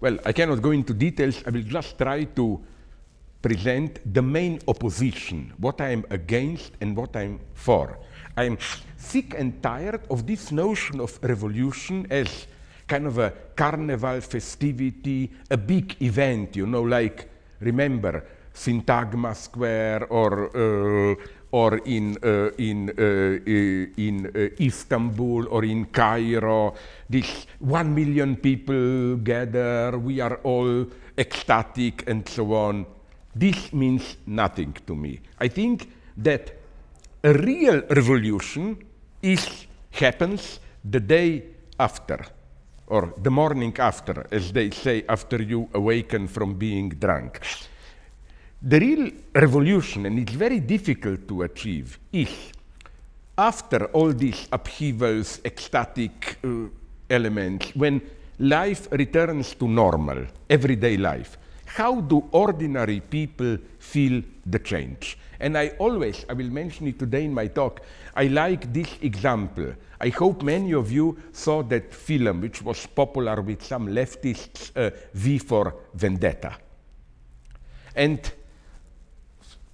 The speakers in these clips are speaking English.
well, I cannot go into details. I will just try to present the main opposition, what I am against and what I am for. I am sick and tired of this notion of revolution as kind of a carnival festivity, a big event, you know, like, remember, Syntagma Square or uh, or in, uh, in, uh, uh, in uh, Istanbul or in Cairo. This one million people gather, we are all ecstatic and so on. This means nothing to me. I think that a real revolution is, happens the day after, or the morning after, as they say, after you awaken from being drunk. The real revolution, and it's very difficult to achieve, is after all these upheavals, ecstatic uh, elements, when life returns to normal, everyday life, how do ordinary people feel the change? And I always, I will mention it today in my talk, I like this example. I hope many of you saw that film, which was popular with some leftists, uh, V for Vendetta. And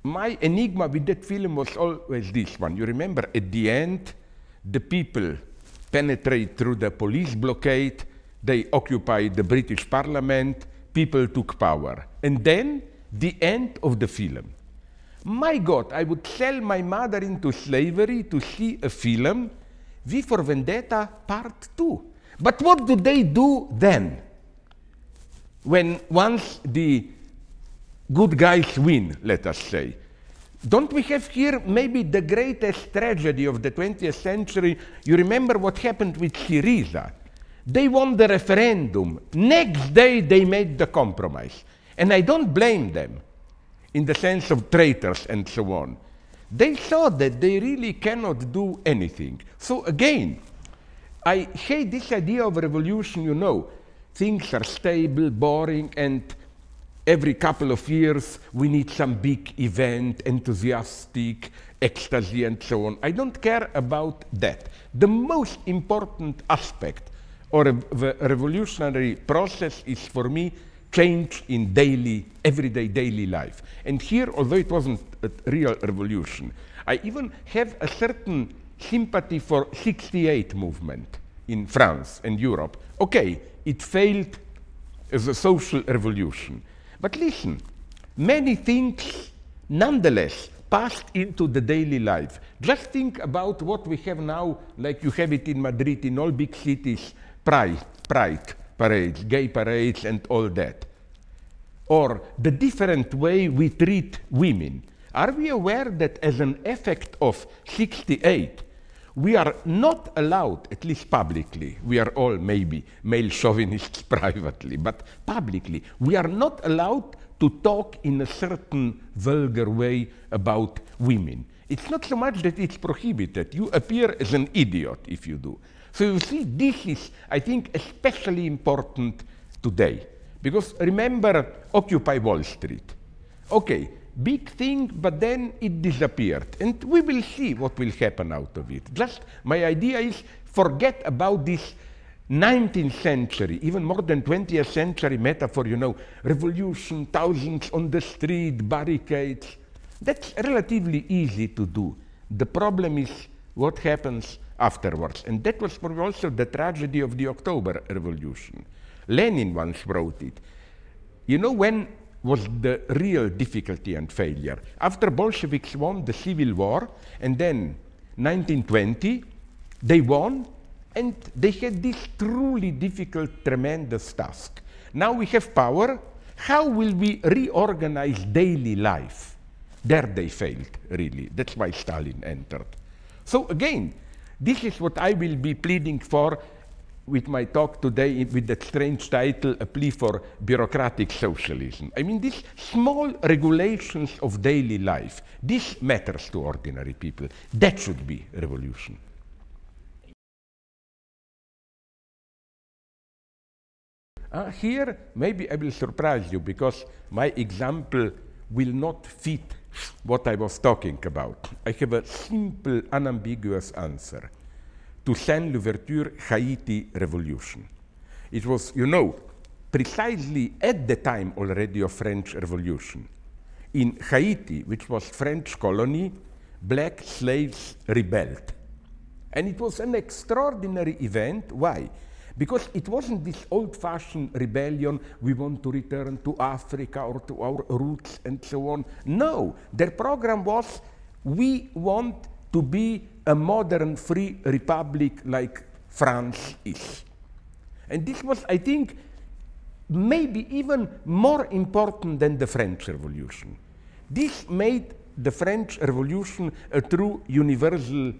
my enigma with that film was always this one. You remember at the end, the people penetrate through the police blockade, they occupied the British parliament, people took power. And then, the end of the film. My God, I would sell my mother into slavery to see a film, V for Vendetta Part 2. But what do they do then? When once the good guys win, let us say. Don't we have here maybe the greatest tragedy of the 20th century? You remember what happened with Syriza. They won the referendum. Next day, they made the compromise. And I don't blame them in the sense of traitors and so on. They saw that they really cannot do anything. So again, I hate this idea of revolution, you know. Things are stable, boring, and every couple of years we need some big event, enthusiastic, ecstasy, and so on. I don't care about that. The most important aspect or the revolutionary process is for me change in daily, everyday daily life. And here, although it wasn't a real revolution, I even have a certain sympathy for 68 movement in France and Europe. Okay, it failed as a social revolution but listen, many things nonetheless passed into the daily life. Just think about what we have now, like you have it in Madrid, in all big cities, pride, pride parades, gay parades, and all that. Or the different way we treat women. Are we aware that as an effect of 68, we are not allowed, at least publicly, we are all maybe male chauvinists privately, but publicly, we are not allowed to talk in a certain vulgar way about women. It's not so much that it's prohibited, you appear as an idiot if you do. So you see, this is, I think, especially important today. Because remember Occupy Wall Street. Okay, big thing, but then it disappeared. And we will see what will happen out of it. Just my idea is forget about this 19th century, even more than 20th century metaphor, you know, revolution, thousands on the street, barricades. That's relatively easy to do. The problem is what happens afterwards. And that was probably also the tragedy of the October Revolution. Lenin once wrote it. You know, when was the real difficulty and failure. After Bolsheviks won the Civil War, and then 1920, they won, and they had this truly difficult, tremendous task. Now we have power. How will we reorganize daily life? There they failed, really. That's why Stalin entered. So again, this is what I will be pleading for with my talk today with the strange title, A Plea for Bureaucratic Socialism. I mean, these small regulations of daily life, this matters to ordinary people. That should be revolution. Uh, here, maybe I will surprise you because my example will not fit what I was talking about. I have a simple, unambiguous answer to Saint Louverture Haiti Revolution. It was, you know, precisely at the time already of French Revolution. In Haiti, which was French colony, black slaves rebelled. And it was an extraordinary event. Why? Because it wasn't this old fashioned rebellion, we want to return to Africa or to our roots and so on. No, their program was we want to be a modern free republic like France is. And this was, I think, maybe even more important than the French Revolution. This made the French Revolution a true universal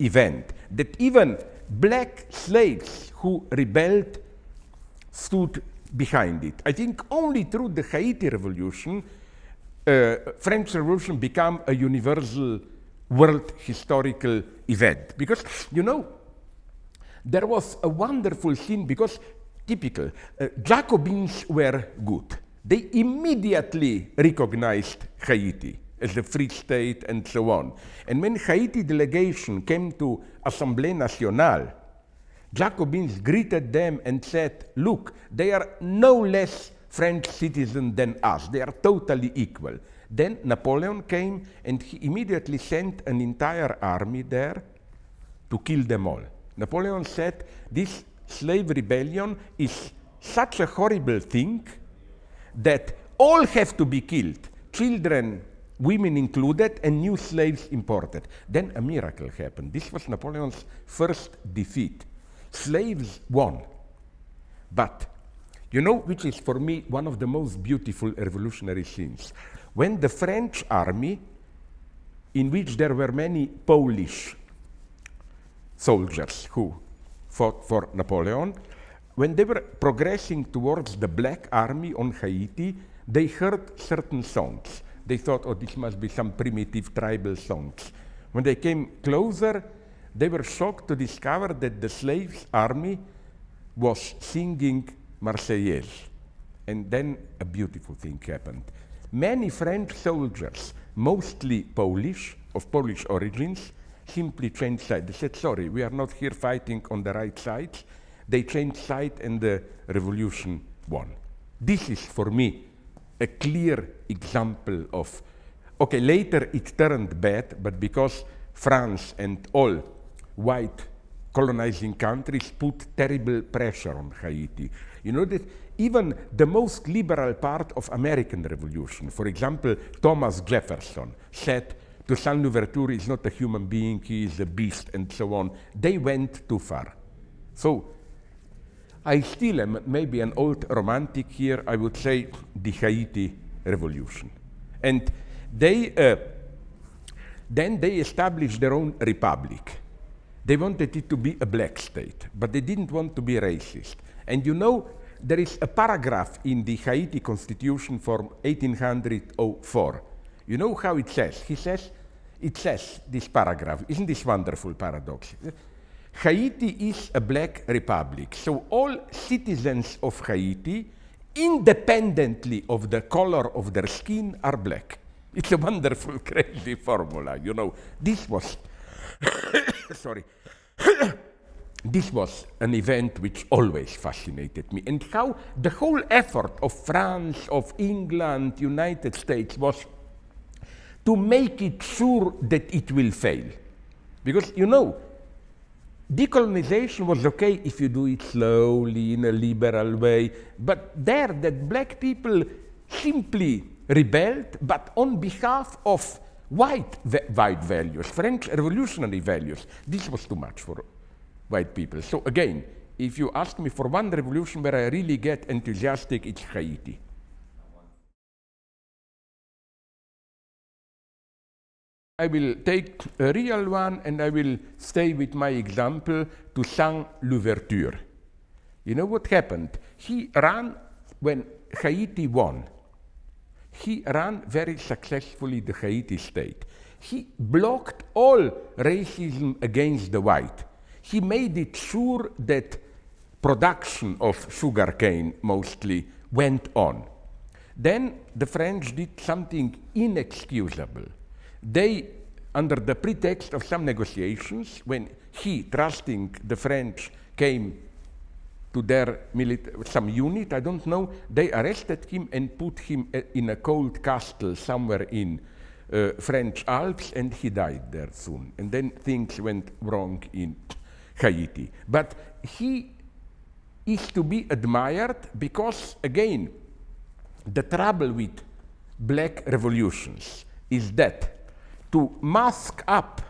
event, that even black slaves who rebelled stood behind it. I think only through the Haiti Revolution, uh, French Revolution became a universal world historical event. Because, you know, there was a wonderful scene because, typical, uh, Jacobins were good. They immediately recognized Haiti as a free state and so on. And when Haiti delegation came to Assemblée Nationale, Jacobins greeted them and said, look, they are no less French citizens than us. They are totally equal. Then Napoleon came and he immediately sent an entire army there to kill them all. Napoleon said, This slave rebellion is such a horrible thing that all have to be killed, children, women included, and new slaves imported. Then a miracle happened. This was Napoleon's first defeat. Slaves won. But you know, which is for me one of the most beautiful revolutionary scenes when the French army, in which there were many Polish soldiers who fought for Napoleon, when they were progressing towards the Black Army on Haiti, they heard certain songs. They thought, oh, this must be some primitive tribal songs. When they came closer, they were shocked to discover that the slaves' army was singing Marseillaise. And then a beautiful thing happened many French soldiers, mostly Polish, of Polish origins, simply changed side. They said, sorry, we are not here fighting on the right side. They changed side and the revolution won. This is, for me, a clear example of, okay, later it turned bad, but because France and all white colonizing countries put terrible pressure on Haiti. You know that even the most liberal part of American Revolution, for example, Thomas Jefferson said, Toussaint Louverture is not a human being, he is a beast, and so on. They went too far. So I still am maybe an old romantic here, I would say the Haiti Revolution. And they, uh, then they established their own republic. They wanted it to be a black state, but they didn't want to be racist. And you know, there is a paragraph in the Haiti Constitution from 1804. You know how it says? He says, it says, this paragraph, isn't this wonderful paradox? Haiti is a black republic, so all citizens of Haiti, independently of the color of their skin, are black. It's a wonderful, crazy formula, you know. This was, sorry this was an event which always fascinated me and how the whole effort of France, of England, United States was to make it sure that it will fail. Because, you know, decolonization was okay if you do it slowly, in a liberal way, but there that black people simply rebelled, but on behalf of white, white values, French revolutionary values. This was too much for, white people. So again, if you ask me for one revolution where I really get enthusiastic, it's Haiti. I will take a real one and I will stay with my example to Toussaint Louverture. You know what happened? He ran when Haiti won. He ran very successfully the Haiti state. He blocked all racism against the white he made it sure that production of sugarcane mostly went on. Then the French did something inexcusable. They, under the pretext of some negotiations, when he, trusting the French, came to their some unit, I don't know, they arrested him and put him uh, in a cold castle somewhere in uh, French Alps, and he died there soon. And then things went wrong in Haiti. But he is to be admired because, again, the trouble with black revolutions is that to mask up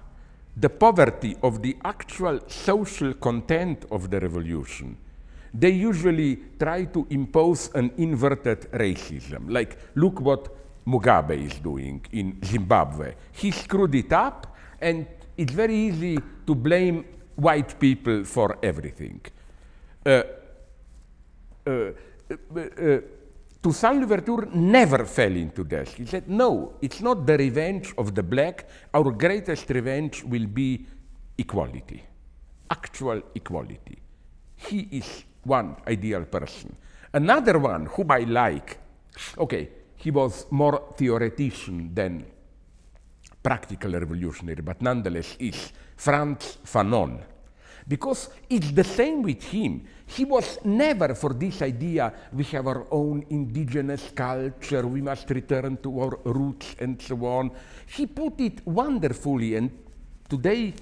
the poverty of the actual social content of the revolution, they usually try to impose an inverted racism. Like, look what Mugabe is doing in Zimbabwe. He screwed it up, and it's very easy to blame white people for everything. Uh, uh, uh, uh Toussaint Louverture never fell into this. He said, no, it's not the revenge of the black. Our greatest revenge will be equality, actual equality. He is one ideal person. Another one whom I like, okay, he was more theoretician than practical revolutionary, but nonetheless is Franz Fanon. Because it's the same with him. He was never for this idea we have our own indigenous culture, we must return to our roots, and so on. He put it wonderfully, and today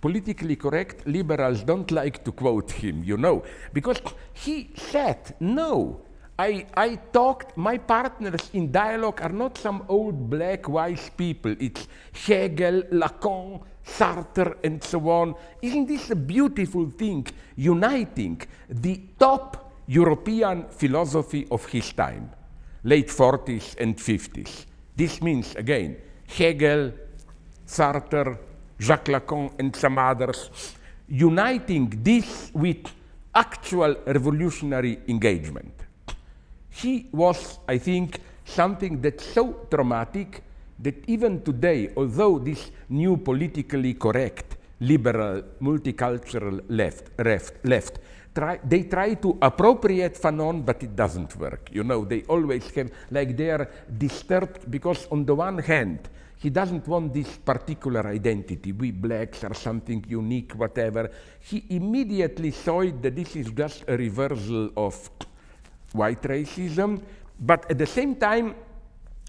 politically correct liberals don't like to quote him, you know, because he said, no, I, I talked, my partners in dialogue are not some old black wise people. It's Hegel, Lacan, Sartre, and so on. Isn't this a beautiful thing, uniting the top European philosophy of his time, late 40s and 50s? This means, again, Hegel, Sartre, Jacques Lacan, and some others, uniting this with actual revolutionary engagement. She was, I think, something that's so traumatic that even today, although this new politically correct, liberal, multicultural left, left, left try, they try to appropriate Fanon, but it doesn't work. You know, they always have, like they are disturbed because on the one hand, he doesn't want this particular identity. We blacks are something unique, whatever. He immediately saw it that this is just a reversal of white racism. But at the same time,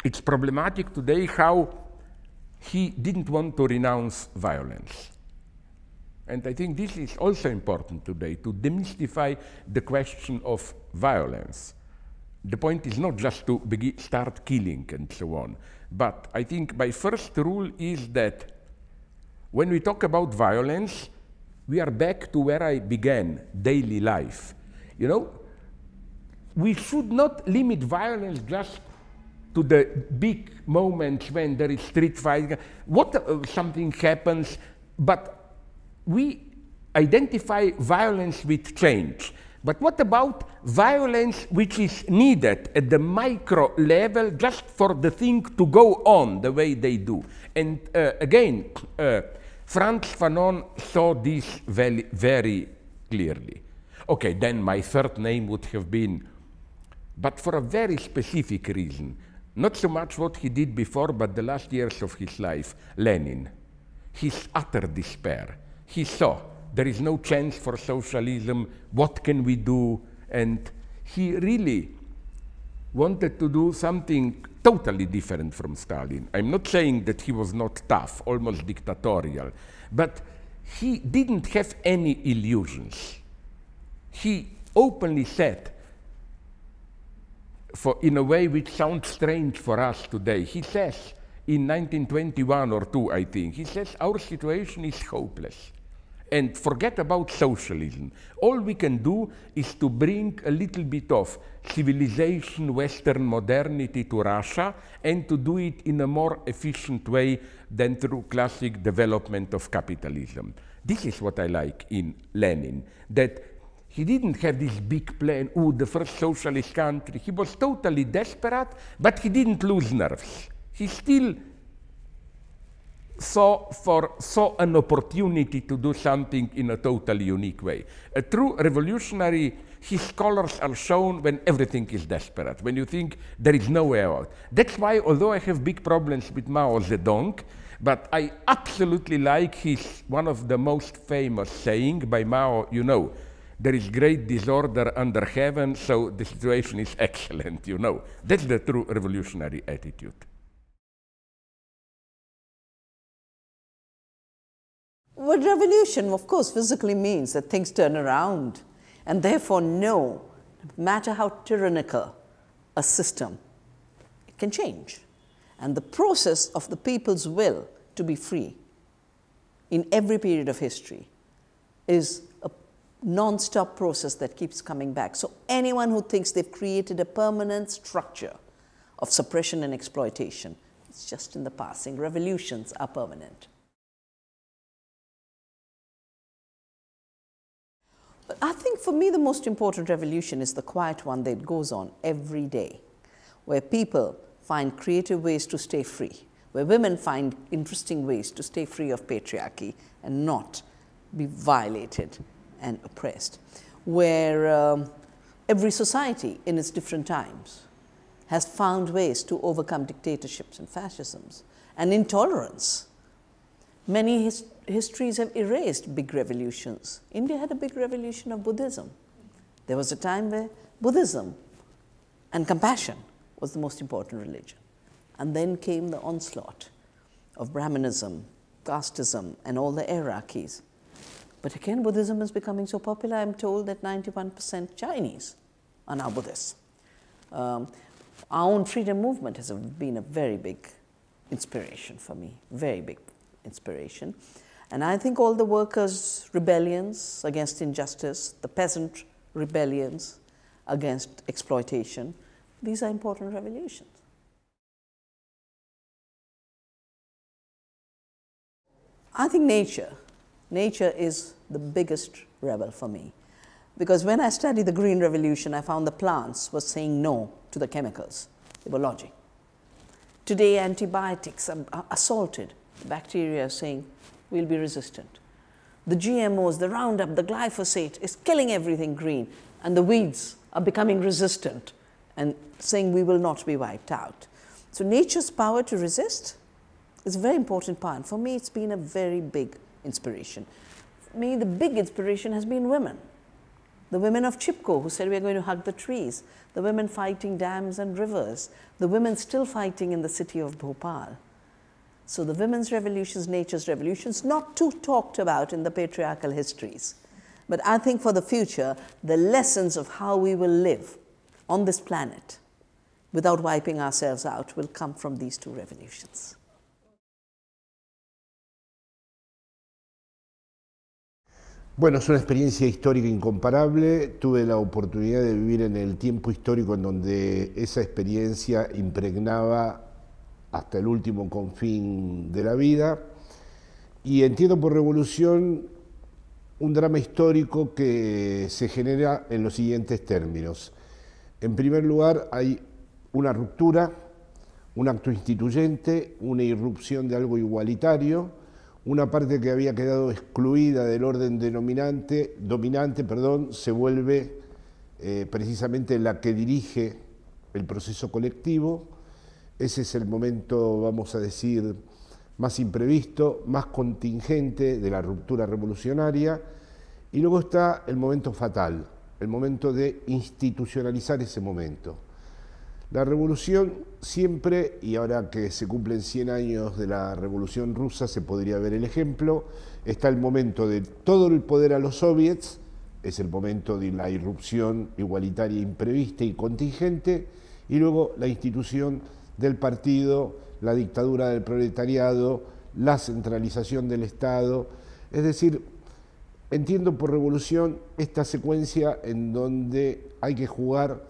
it's problematic today how he didn't want to renounce violence. And I think this is also important today to demystify the question of violence. The point is not just to start killing and so on, but I think my first rule is that when we talk about violence, we are back to where I began daily life. You know, we should not limit violence just to the big moments when there is street fighting. What uh, something happens, but we identify violence with change. But what about violence which is needed at the micro level just for the thing to go on the way they do? And uh, again, uh, Franz Fanon saw this very, very clearly. Okay, then my third name would have been but for a very specific reason. Not so much what he did before, but the last years of his life, Lenin. His utter despair. He saw there is no chance for socialism, what can we do? And he really wanted to do something totally different from Stalin. I'm not saying that he was not tough, almost dictatorial, but he didn't have any illusions. He openly said, for, in a way which sounds strange for us today. He says, in 1921 or two, I think, he says, our situation is hopeless. And forget about socialism. All we can do is to bring a little bit of civilization, Western modernity to Russia, and to do it in a more efficient way than through classic development of capitalism. This is what I like in Lenin, that he didn't have this big plan, oh, the first socialist country. He was totally desperate, but he didn't lose nerves. He still saw, for, saw an opportunity to do something in a totally unique way. A true revolutionary, his colors are shown when everything is desperate, when you think there is no way out. That's why, although I have big problems with Mao Zedong, but I absolutely like his, one of the most famous saying by Mao, you know, there is great disorder under heaven, so the situation is excellent, you know. That's the true revolutionary attitude. Well, revolution, of course, physically means that things turn around, and therefore, no matter how tyrannical a system, it can change. And the process of the people's will to be free in every period of history is non-stop process that keeps coming back. So anyone who thinks they've created a permanent structure of suppression and exploitation, it's just in the passing. Revolutions are permanent. But I think for me the most important revolution is the quiet one that goes on every day, where people find creative ways to stay free, where women find interesting ways to stay free of patriarchy and not be violated and oppressed, where um, every society in its different times has found ways to overcome dictatorships and fascisms and intolerance. Many his histories have erased big revolutions. India had a big revolution of Buddhism. There was a time where Buddhism and compassion was the most important religion. And then came the onslaught of Brahmanism, casteism, and all the hierarchies but again, Buddhism is becoming so popular, I'm told that 91% Chinese are now Buddhists. Um, our own freedom movement has been a very big inspiration for me, very big inspiration. And I think all the workers' rebellions against injustice, the peasant rebellions against exploitation, these are important revelations. I think nature nature is the biggest rebel for me. Because when I studied the Green Revolution, I found the plants were saying no to the chemicals. They were logging. Today, antibiotics are, assaulted. bacteria are saying, we'll be resistant. The GMOs, the Roundup, the glyphosate is killing everything green. And the weeds are becoming resistant and saying we will not be wiped out. So nature's power to resist is a very important part. For me, it's been a very big inspiration. For me, the big inspiration has been women. The women of Chipko who said we are going to hug the trees, the women fighting dams and rivers, the women still fighting in the city of Bhopal. So the women's revolutions, nature's revolutions, not too talked about in the patriarchal histories. But I think for the future, the lessons of how we will live on this planet without wiping ourselves out will come from these two revolutions. Bueno, es una experiencia histórica incomparable. Tuve la oportunidad de vivir en el tiempo histórico en donde esa experiencia impregnaba hasta el último confín de la vida. Y entiendo por revolución un drama histórico que se genera en los siguientes términos. En primer lugar, hay una ruptura, un acto instituyente, una irrupción de algo igualitario una parte que había quedado excluida del orden dominante perdón, se vuelve eh, precisamente la que dirige el proceso colectivo. Ese es el momento, vamos a decir, más imprevisto, más contingente de la ruptura revolucionaria. Y luego está el momento fatal, el momento de institucionalizar ese momento. La revolución siempre, y ahora que se cumplen 100 años de la Revolución Rusa, se podría ver el ejemplo, está el momento de todo el poder a los soviets, es el momento de la irrupción igualitaria imprevista y contingente, y luego la institución del partido, la dictadura del proletariado, la centralización del Estado, es decir, entiendo por revolución esta secuencia en donde hay que jugar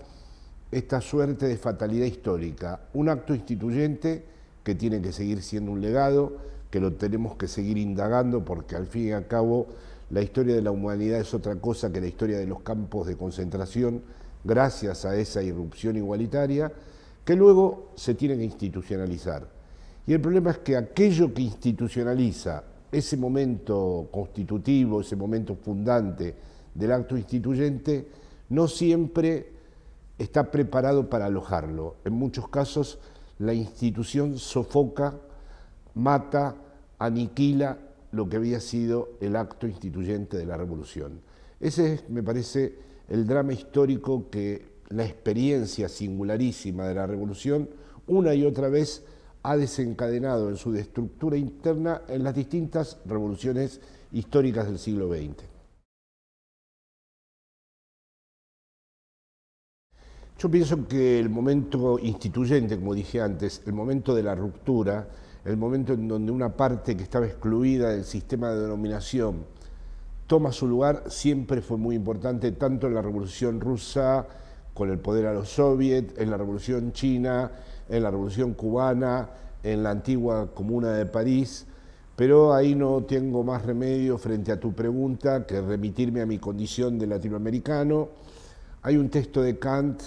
esta suerte de fatalidad histórica, un acto instituyente que tiene que seguir siendo un legado, que lo tenemos que seguir indagando porque al fin y al cabo la historia de la humanidad es otra cosa que la historia de los campos de concentración gracias a esa irrupción igualitaria que luego se tiene que institucionalizar. Y el problema es que aquello que institucionaliza ese momento constitutivo, ese momento fundante del acto instituyente, no siempre está preparado para alojarlo. En muchos casos la institución sofoca, mata, aniquila lo que había sido el acto instituyente de la revolución. Ese es, me parece, el drama histórico que la experiencia singularísima de la revolución una y otra vez ha desencadenado en su estructura interna en las distintas revoluciones históricas del siglo XX. Yo pienso que el momento instituyente, como dije antes, el momento de la ruptura, el momento en donde una parte que estaba excluida del sistema de denominación toma su lugar, siempre fue muy importante, tanto en la Revolución Rusa, con el poder a los soviets, en la Revolución China, en la Revolución Cubana, en la antigua Comuna de París, pero ahí no tengo más remedio frente a tu pregunta que remitirme a mi condición de latinoamericano. Hay un texto de Kant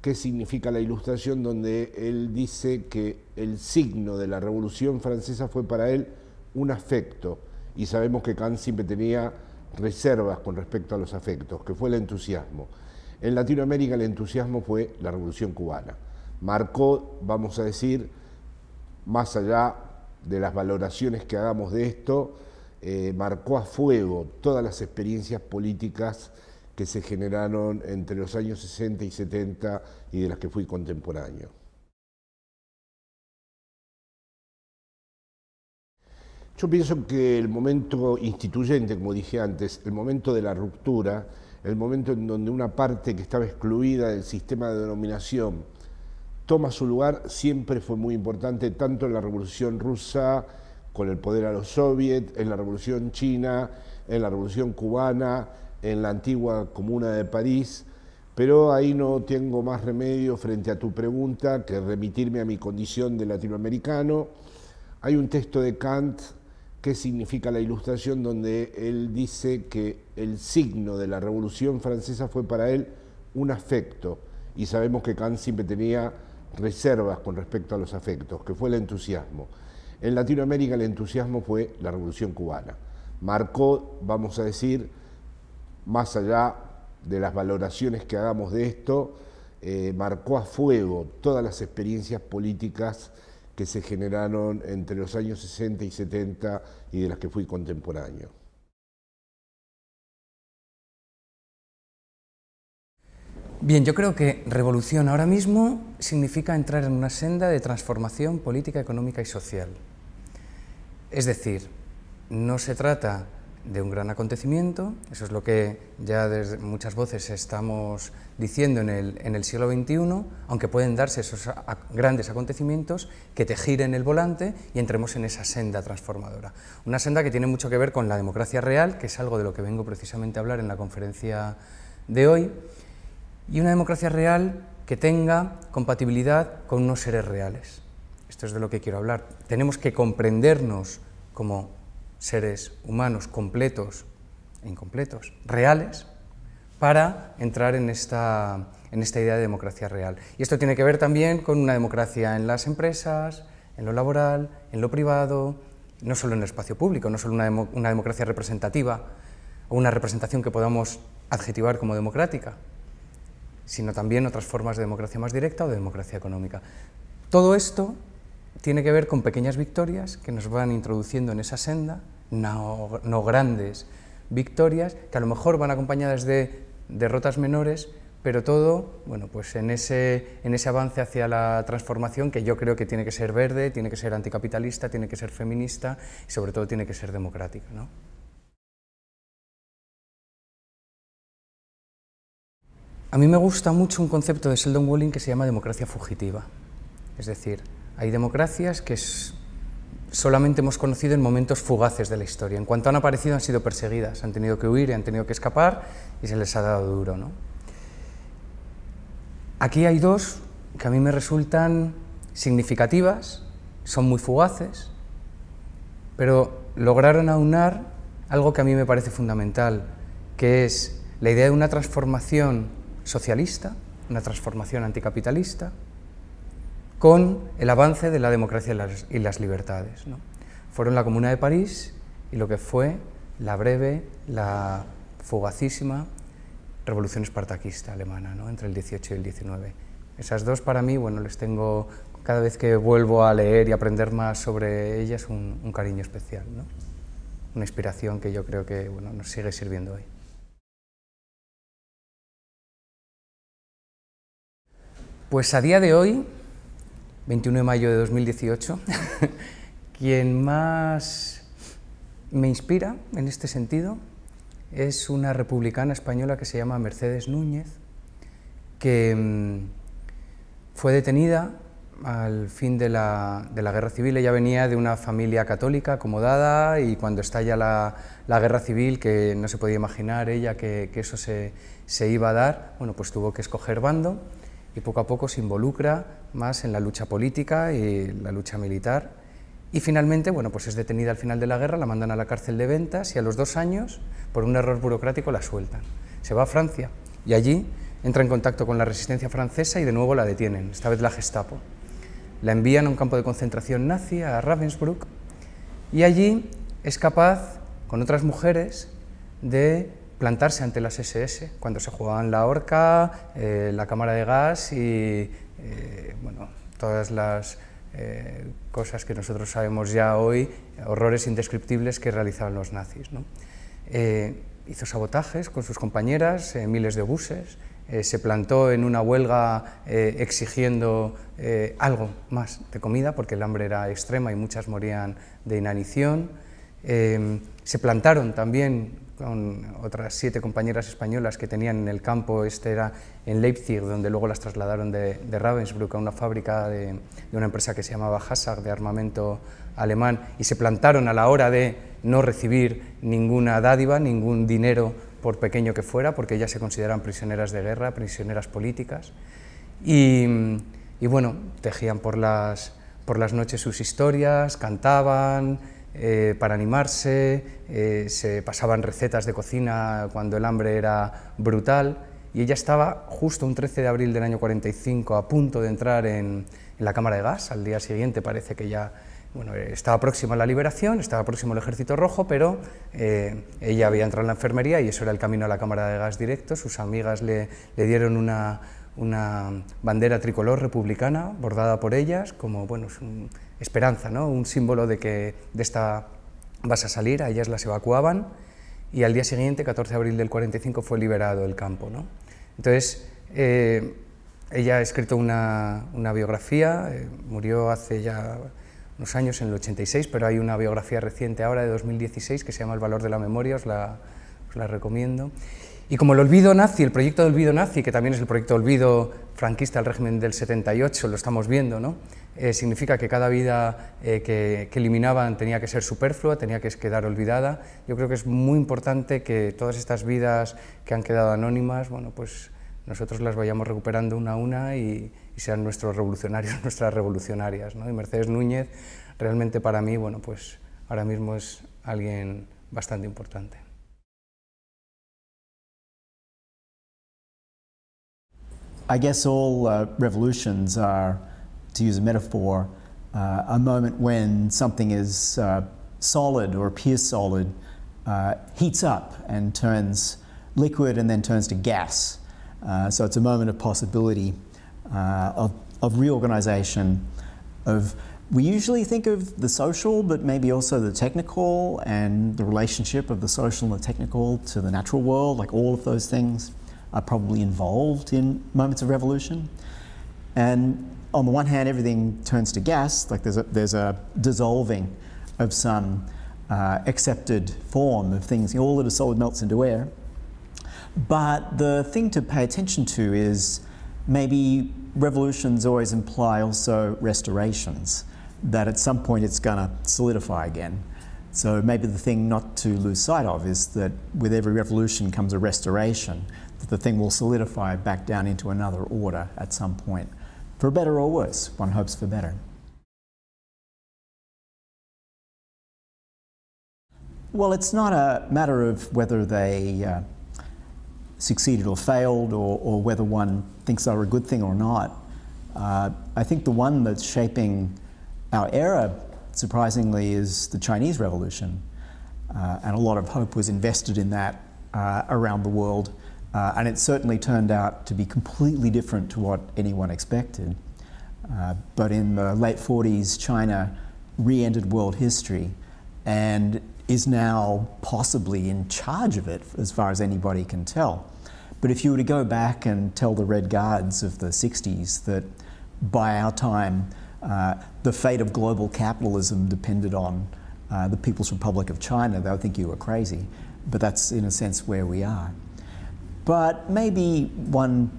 qué significa la ilustración, donde él dice que el signo de la Revolución Francesa fue para él un afecto, y sabemos que Kant siempre tenía reservas con respecto a los afectos, que fue el entusiasmo. En Latinoamérica el entusiasmo fue la Revolución Cubana. Marcó, vamos a decir, más allá de las valoraciones que hagamos de esto, eh, marcó a fuego todas las experiencias políticas que se generaron entre los años 60 y 70 y de las que fui contemporáneo. Yo pienso que el momento instituyente, como dije antes, el momento de la ruptura, el momento en donde una parte que estaba excluida del sistema de denominación toma su lugar, siempre fue muy importante, tanto en la Revolución Rusa, con el poder a los soviets, en la Revolución China, en la Revolución Cubana, en la antigua comuna de París, pero ahí no tengo más remedio frente a tu pregunta que remitirme a mi condición de latinoamericano. Hay un texto de Kant, que significa la ilustración, donde él dice que el signo de la Revolución Francesa fue para él un afecto, y sabemos que Kant siempre tenía reservas con respecto a los afectos, que fue el entusiasmo. En Latinoamérica el entusiasmo fue la Revolución Cubana. Marcó, vamos a decir, más allá de las valoraciones que hagamos de esto, eh, marcó a fuego todas las experiencias políticas que se generaron entre los años 60 y 70 y de las que fui contemporáneo. Bien, yo creo que revolución ahora mismo significa entrar en una senda de transformación política, económica y social. Es decir, no se trata de un gran acontecimiento, eso es lo que ya desde muchas voces estamos diciendo en el, en el siglo XXI, aunque pueden darse esos grandes acontecimientos que te giren el volante y entremos en esa senda transformadora. Una senda que tiene mucho que ver con la democracia real, que es algo de lo que vengo precisamente a hablar en la conferencia de hoy, y una democracia real que tenga compatibilidad con unos seres reales. Esto es de lo que quiero hablar. Tenemos que comprendernos como seres humanos completos e incompletos, reales, para entrar en esta, idea de democracia real. Y esto tiene que ver también con una democracia en las empresas, en lo laboral, en lo privado, no solo en el espacio público, no solo una, una democracia representativa o una representación que podamos adjetivar como democrática, sino también otras formas de democracia más directa o de democracia económica. Todo esto tiene que ver con pequeñas victorias que nos van introduciendo en esa senda, no, grandes victorias, que a lo mejor van acompañadas de derrotas menores, pero todo bueno, pues en, ese, avance hacia la transformación que yo creo que tiene que ser verde, tiene que ser anticapitalista, tiene que ser feminista y sobre todo tiene que ser democrática. ¿no? A mí me gusta mucho un concepto de Sheldon Walling que se llama democracia fugitiva. Es decir, hay democracias que solamente hemos conocido en momentos fugaces de la historia. En cuanto han aparecido han sido perseguidas, han tenido que huir, han tenido que escapar y se les ha dado duro. ¿no? Aquí hay dos que a mí me resultan significativas, son muy fugaces, pero lograron aunar algo que a mí me parece fundamental, que es la idea de una transformación socialista, una transformación anticapitalista, con el avance de la democracia y las, libertades. Fueron la Comuna de París y lo que fue la breve, la fugacísima revolución espartaquista alemana, ¿no? entre el 18 y el 19. Esas dos para mí, bueno, les tengo, cada vez que vuelvo a leer y aprender más sobre ellas, un, un cariño especial, ¿no? una inspiración que yo creo que bueno, nos sigue sirviendo hoy. Pues a día de hoy 21 de mayo de 2018. Quien más me inspira en este sentido es una republicana española que se llama Mercedes Núñez, que mm, fue detenida al fin de la, guerra civil. Ella venía de una familia católica acomodada y cuando estalla la, guerra civil, que no se podía imaginar ella que, eso se, se, iba a dar, bueno, pues tuvo que escoger bando y poco a poco se involucra más en la lucha política y la lucha militar. Y finalmente, bueno, pues es detenida al final de la guerra, la mandan a la cárcel de ventas y a los dos años, por un error burocrático, la sueltan. Se va a Francia y allí entra en contacto con la resistencia francesa y de nuevo la detienen, esta vez la Gestapo. La envían a un campo de concentración nazi, a Ravensbrück, y allí es capaz, con otras mujeres, de plantarse ante las SS, cuando se jugaban la horca, eh, la cámara de gas y eh, bueno, todas las eh, cosas que nosotros sabemos ya hoy, horrores indescriptibles que realizaban los nazis. Eh, hizo sabotajes con sus compañeras, miles de buses, se plantó en una huelga exigiendo algo más de comida, porque el hambre era extrema y muchas morían de inanición. se plantaron también con otras siete compañeras españolas que tenían en el campo, este era en Leipzig, donde luego las trasladaron de, Ravensbrück a una fábrica de, una empresa que se llamaba Hassag de armamento alemán, y se plantaron a la hora de no recibir ninguna dádiva, ningún dinero, por pequeño que fuera, porque ellas se consideran prisioneras de guerra, prisioneras políticas, y, bueno, tejían por las noches sus historias, cantaban, eh, para animarse, eh, se pasaban recetas de cocina cuando el hambre era brutal y ella estaba justo un 13 de abril del año 45 a punto de entrar en, la cámara de gas, al día siguiente parece que ya bueno, eh, estaba próxima a la liberación, estaba próximo al ejército rojo, pero ella había entrado en la enfermería y eso era el camino a la cámara de gas directo. Sus amigas le dieron una una bandera tricolor republicana bordada por ellas, como bueno, esperanza, ¿no? un símbolo de que de esta vas a salir, a ellas las evacuaban y al día siguiente, 14 de abril del 45, fue liberado el campo. ¿no? Entonces, eh, ella ha escrito una, una biografía, eh, murió hace ya unos años, en el 86, pero hay una biografía reciente ahora de 2016 que se llama El valor de la memoria, os la, os la recomiendo. Y como el olvido nazi, el proyecto de olvido nazi, que también es el proyecto de olvido franquista al régimen del 78, lo estamos viendo, ¿no? Eh, significa que cada vida eh, que, eliminaban tenía que ser superflua, tenía que quedar olvidada. Yo creo que es muy importante que todas estas vidas que han quedado anónimas, bueno, pues nosotros las vayamos recuperando una a una y, sean nuestros revolucionarios, nuestras revolucionarias, Y Mercedes Núñez, realmente para mí, bueno, pues ahora mismo es alguien bastante importante. I guess all uh, revolutions are, to use a metaphor, uh, a moment when something is uh, solid or appears solid, uh, heats up and turns liquid and then turns to gas. Uh, so it's a moment of possibility, uh, of, of reorganization, of we usually think of the social, but maybe also the technical and the relationship of the social and the technical to the natural world, like all of those things are probably involved in moments of revolution. And on the one hand, everything turns to gas, like there's a, there's a dissolving of some uh, accepted form of things. You know, all that is solid melts into air. But the thing to pay attention to is maybe revolutions always imply also restorations, that at some point it's going to solidify again. So maybe the thing not to lose sight of is that with every revolution comes a restoration, the thing will solidify back down into another order at some point. For better or worse, one hopes for better. Well, it's not a matter of whether they uh, succeeded or failed or, or, whether one thinks they're a good thing or not. Uh, I think the one that's shaping our era, surprisingly, is the Chinese Revolution. Uh, and a lot of hope was invested in that uh, around the world. Uh, and it certainly turned out to be completely different to what anyone expected. Uh, but in the late 40s, China re entered world history and is now possibly in charge of it, as far as anybody can tell. But if you were to go back and tell the Red Guards of the 60s that by our time, uh, the fate of global capitalism depended on uh, the People's Republic of China, they would think you were crazy. But that's, in a sense, where we are. But maybe one,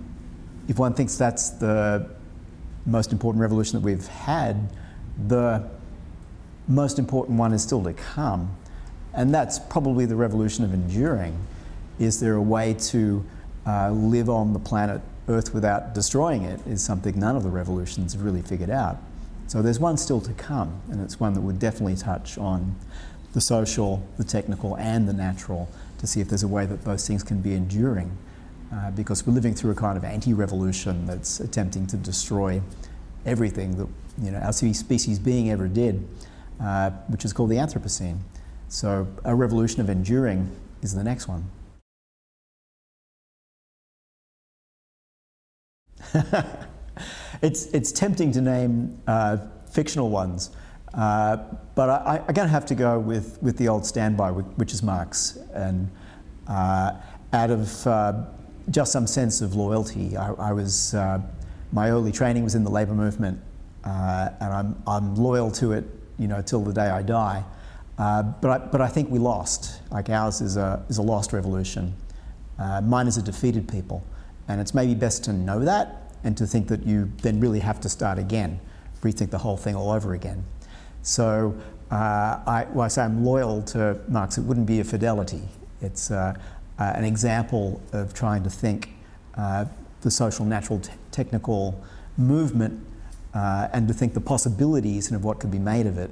if one thinks that's the most important revolution that we've had, the most important one is still to come. And that's probably the revolution of enduring. Is there a way to uh, live on the planet Earth without destroying it? Is something none of the revolutions have really figured out. So there's one still to come, and it's one that would definitely touch on the social, the technical, and the natural to see if there's a way that those things can be enduring. Uh, because we're living through a kind of anti-revolution that's attempting to destroy everything that you know our species being ever did, uh, which is called the Anthropocene. So a revolution of enduring is the next one. it's it's tempting to name uh, fictional ones. Uh, but I, am going to have to go with, with the old standby, which is Marx. And uh, out of uh, just some sense of loyalty, I, I was, uh, my early training was in the labour movement, uh, and I'm, I'm loyal to it, you know, till the day I die. but, I, but I think we lost. Like ours is a, is a lost revolution. mine is a defeated people. And it's maybe best to know that and to think that you then really have to start again, rethink the whole thing all over again. So uh, I, well, I say I'm loyal to Marx. It wouldn't be a fidelity. It's uh, uh, an example of trying to think the social, natural, technical movement and to think the possibilities and of what could be made of it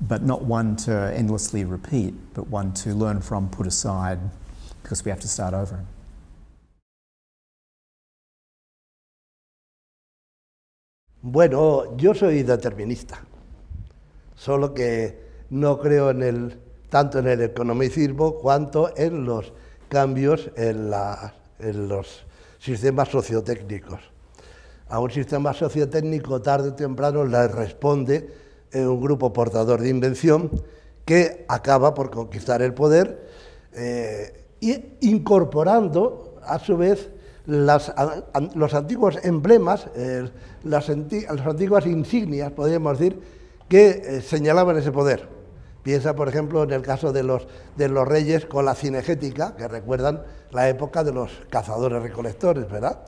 but not one to endlessly repeat, but one to learn from, put aside, because we have to start over. Bueno, yo soy determinista. solo que no creo tanto en el economicismo cuanto en los cambios en, los sistemas sociotécnicos. A un sistema sociotécnico tarde o temprano le responde un grupo portador de invención que acaba por conquistar el poder e incorporando a su vez los antiguos emblemas, eh, las antiguas insignias, podríamos decir, que eh, señalaban ese poder. Piensa, por ejemplo, en el caso de los, de los reyes con la cinegética, que recuerdan la época de los cazadores-recolectores, ¿verdad?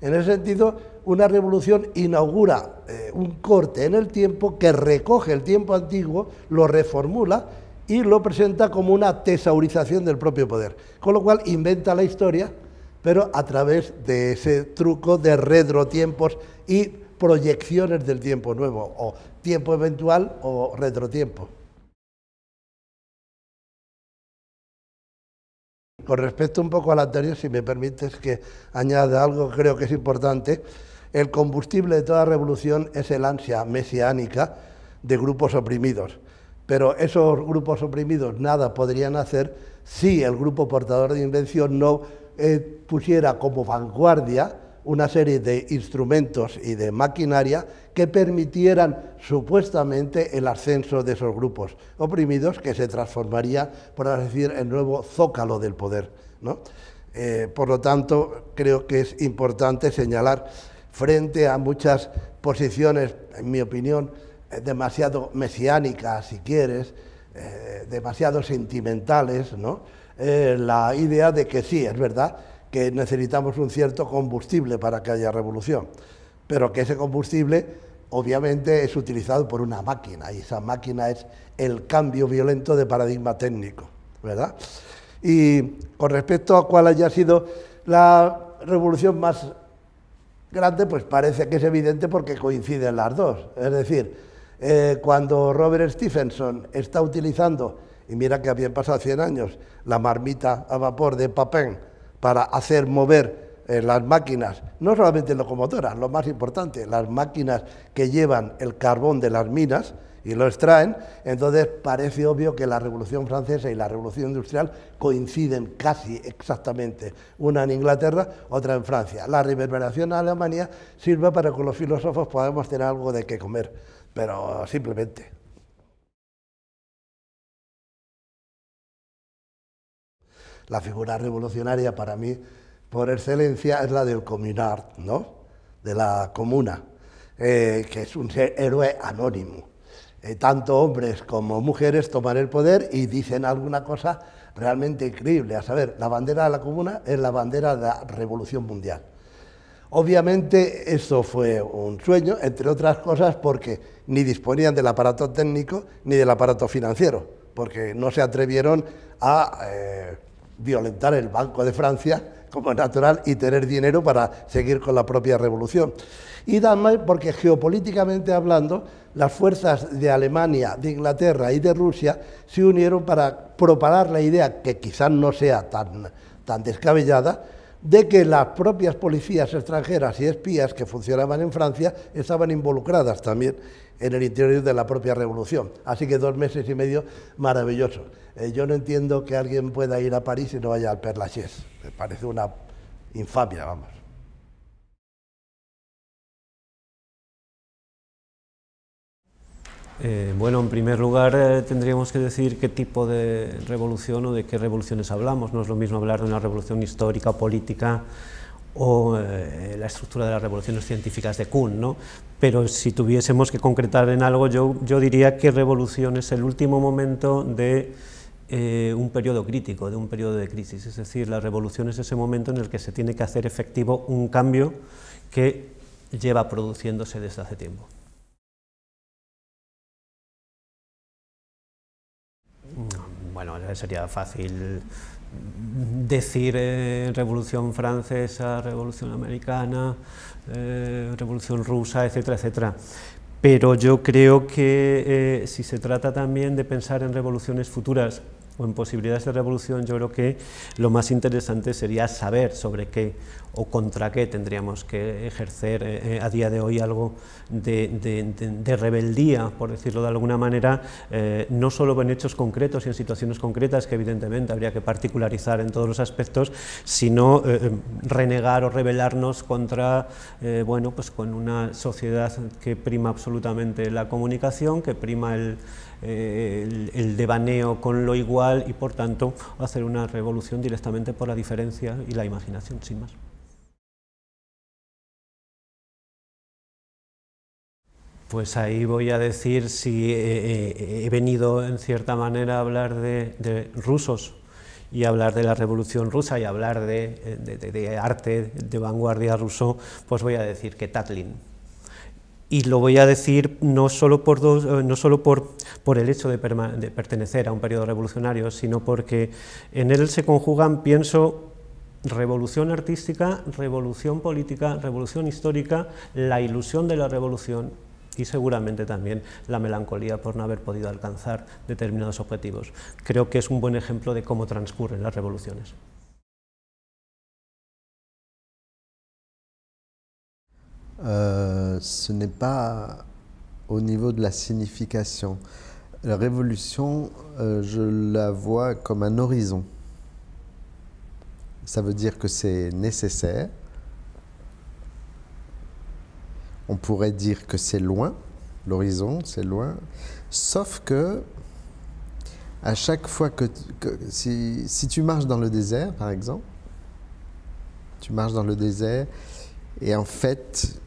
En ese sentido, una revolución inaugura eh, un corte en el tiempo que recoge el tiempo antiguo, lo reformula y lo presenta como una tesaurización del propio poder. Con lo cual inventa la historia, pero a través de ese truco de redrotiempos y proyecciones del tiempo nuevo o tiempo eventual o retrotiempo. Con respecto un poco al anterior, si me permites que añada algo, creo que es importante. El combustible de toda revolución es el ansia mesiánica de grupos oprimidos. Pero esos grupos oprimidos nada podrían hacer si el grupo portador de invención no eh, pusiera como vanguardia una serie de instrumentos y de maquinaria que permitieran supuestamente el ascenso de esos grupos oprimidos que se transformaría, por así decir, el nuevo zócalo del poder. Eh, por lo tanto, creo que es importante señalar frente a muchas posiciones, en mi opinión, eh, demasiado mesiánicas, si quieres, eh, demasiado sentimentales, la idea de que sí, es verdad, que necesitamos un cierto combustible para que haya revolución, pero que ese combustible obviamente es utilizado por una máquina y esa máquina es el cambio violento de paradigma técnico, ¿verdad? Y con respecto a cuál haya sido la revolución más grande, pues parece que es evidente porque coinciden las dos. Es decir, eh, cuando Robert Stephenson está utilizando, y mira que habían pasado 100 años, la marmita a vapor de Papin para hacer mover eh, las máquinas, no solamente locomotoras, lo más importante, las máquinas que llevan el carbón de las minas y lo extraen, entonces parece obvio que la Revolución Francesa y la Revolución Industrial coinciden casi exactamente, una en Inglaterra, otra en Francia. La reverberación a Alemania sirve para que los filósofos podamos tener algo de qué comer, pero simplemente. la figura revolucionaria para mí por excelencia es la del Cominart, ¿no? de la comuna, eh, que es un héroe anónimo. Eh, tanto hombres como mujeres toman el poder y dicen alguna cosa realmente increíble. A saber, la bandera de la comuna es la bandera de la Revolución Mundial. Obviamente eso fue un sueño, entre otras cosas porque ni disponían del aparato técnico ni del aparato financiero, porque no se atrevieron a eh, violentar el Banco de Francia como es natural y tener dinero para seguir con la propia revolución. Y mal porque geopolíticamente hablando, las fuerzas de Alemania, de Inglaterra y de Rusia se unieron para propagar la idea, que quizás no sea tan, tan descabellada, de que las propias policías extranjeras y espías que funcionaban en Francia estaban involucradas también en el interior de la propia revolución. Así que dos meses y medio maravillosos. Eh, yo no entiendo que alguien pueda ir a París y no vaya al Père Lachaise. Me parece una infamia, vamos. Eh, bueno, en primer lugar eh, tendríamos que decir qué tipo de revolución o de qué revoluciones hablamos. No es lo mismo hablar de una revolución histórica, política o eh, la estructura de las revoluciones científicas de Kuhn, ¿no? Pero si tuviésemos que concretar en algo, yo, yo diría que revolución es el último momento de un periodo crítico, de un periodo de crisis. Es decir, la revolución es ese momento en el que se tiene que hacer efectivo un cambio que lleva produciéndose desde hace tiempo. bueno, sería fácil decir eh, revolución francesa, revolución americana, eh, revolución rusa, etcétera, etcétera. Pero yo creo que eh, si se trata también de pensar en revoluciones futuras, o en posibilidades de revolución, yo creo que lo más interesante sería saber sobre qué o contra qué tendríamos que ejercer eh, eh, a día de hoy algo de, rebeldía, por decirlo de alguna manera, eh, no solo en hechos concretos y en situaciones concretas, que evidentemente habría que particularizar en todos los aspectos, sino renegar o rebelarnos contra, bueno, pues con una sociedad que prima absolutamente la comunicación, que prima el eh, el, devaneo con lo igual y por tanto hacer una revolución directamente por la diferencia y la imaginación, sin más. Pues ahí voy a decir si eh, eh, he, venido en cierta manera a hablar de, rusos y hablar de la revolución rusa y hablar de, de, arte de vanguardia ruso, pues voy a decir que Tatlin y lo voy a decir no solo por, eh, el hecho de, de, pertenecer a un periodo revolucionario, sino porque en él se conjugan, pienso, revolución artística, revolución política, revolución histórica, la ilusión de la revolución y seguramente también la melancolía por no haber podido alcanzar determinados objetivos. Creo que es un buen ejemplo de cómo transcurren las revoluciones. Euh, ce n'est pas au niveau de la signification. La révolution, euh, je la vois comme un horizon. Ça veut dire que c'est nécessaire. On pourrait dire que c'est loin, l'horizon, c'est loin. Sauf que à chaque fois que, si, si, tu marches dans le désert, par exemple, tu marches dans le désert, et en fait,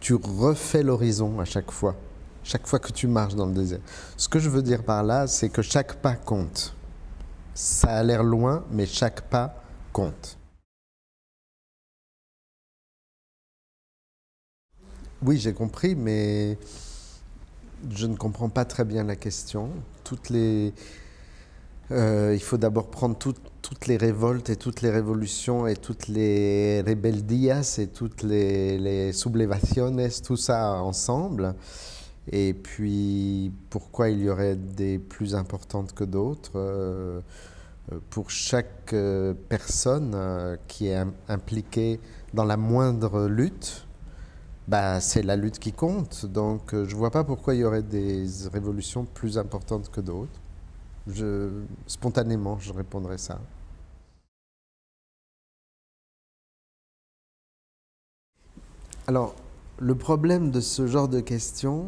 tu refais l'horizon à chaque fois, chaque fois que tu marches dans le désert. Ce que je veux dire par là, c'est que chaque pas compte. Ça a l'air loin, mais chaque pas compte. Oui, j'ai compris, mais je ne comprends pas très bien la question. Toutes les, euh, il faut d'abord prendre toutes les révoltes et toutes les révolutions et toutes les rebeldias et toutes les, les tout ça ensemble. Et puis, pourquoi il y aurait des plus importantes que d'autres euh, Pour chaque euh, personne qui est impliquée dans la moindre lutte, bah, c'est la lutte qui compte. Donc, je ne vois pas pourquoi il y aurait des révolutions plus importantes que d'autres je, spontanément, je répondrai ça. Alors, le problème de ce genre de questions,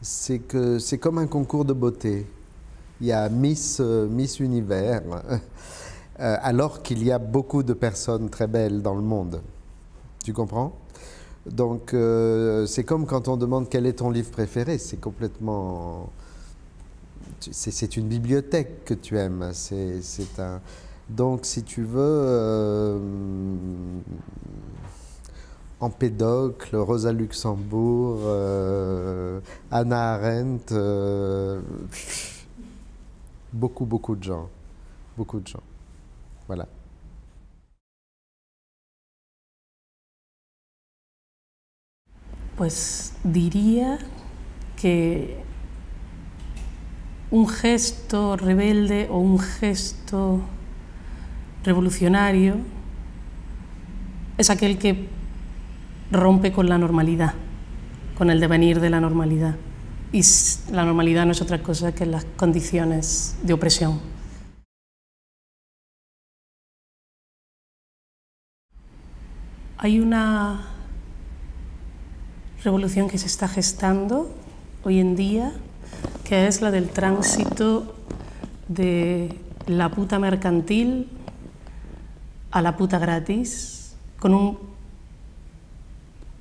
c'est que c'est comme un concours de beauté. Il y a Miss, euh, Miss Univers, euh, alors qu'il y a beaucoup de personnes très belles dans le monde. Tu comprends Donc, euh, c'est comme quand on demande quel est ton livre préféré. C'est complètement c'est une bibliothèque que tu aimes. C'est un. Donc, si tu veux, Empédocle, euh, Rosa Luxembourg, euh, Anna Arendt, euh, beaucoup, beaucoup de gens. Beaucoup de gens. Voilà. que un gesto rebelde o un gesto revolucionario es aquel que rompe con la normalidad, con el devenir de la normalidad. Y la normalidad no es otra cosa que las condiciones de opresión. Hay una revolución que se está gestando hoy en día que es la del tránsito de la puta mercantil a la puta gratis, con un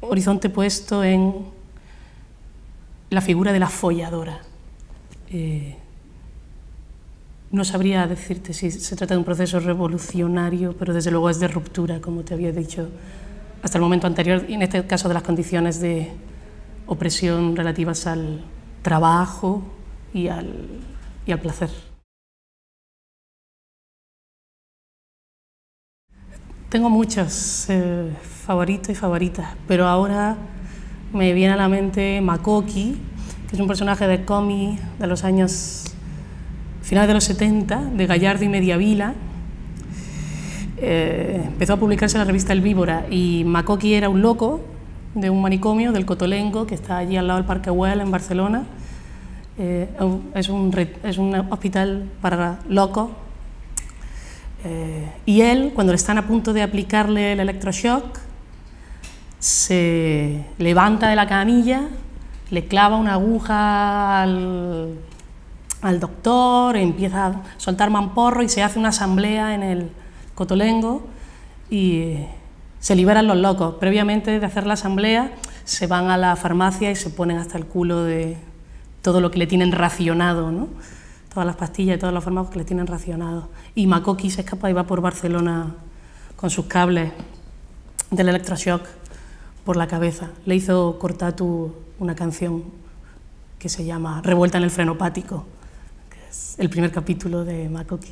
horizonte puesto en la figura de la folladora. Eh, no sabría decirte si se trata de un proceso revolucionario, pero desde luego es de ruptura, como te había dicho hasta el momento anterior, y en este caso de las condiciones de opresión relativas al, trabajo y al, placer. Tengo muchos eh, favoritos y favoritas, pero ahora me viene a la mente Makoki, que es un personaje de cómic de los años finales de los 70, de Gallardo y Mediavila. Eh, empezó a publicarse en la revista El Víbora y Makoki era un loco de un manicomio, del Cotolengo, que está allí al lado del Parque Güell, en Barcelona. Eh, es, un, es, un, hospital para locos. Eh, y él, cuando le están a punto de aplicarle el electroshock, se levanta de la camilla, le clava una aguja al, al doctor, empieza a soltar mamporro y se hace una asamblea en el Cotolengo. Y se liberan los locos. Previamente de hacer la asamblea se van a la farmacia y se ponen hasta el culo de todo lo que le tienen racionado, ¿no? todas las pastillas y todos los fármacos que le tienen racionado. Y Makoki se escapa y va por Barcelona con sus cables del electroshock por la cabeza. Le hizo Cortatu una canción que se llama Revuelta en el frenopático, que es el primer capítulo de Makoki.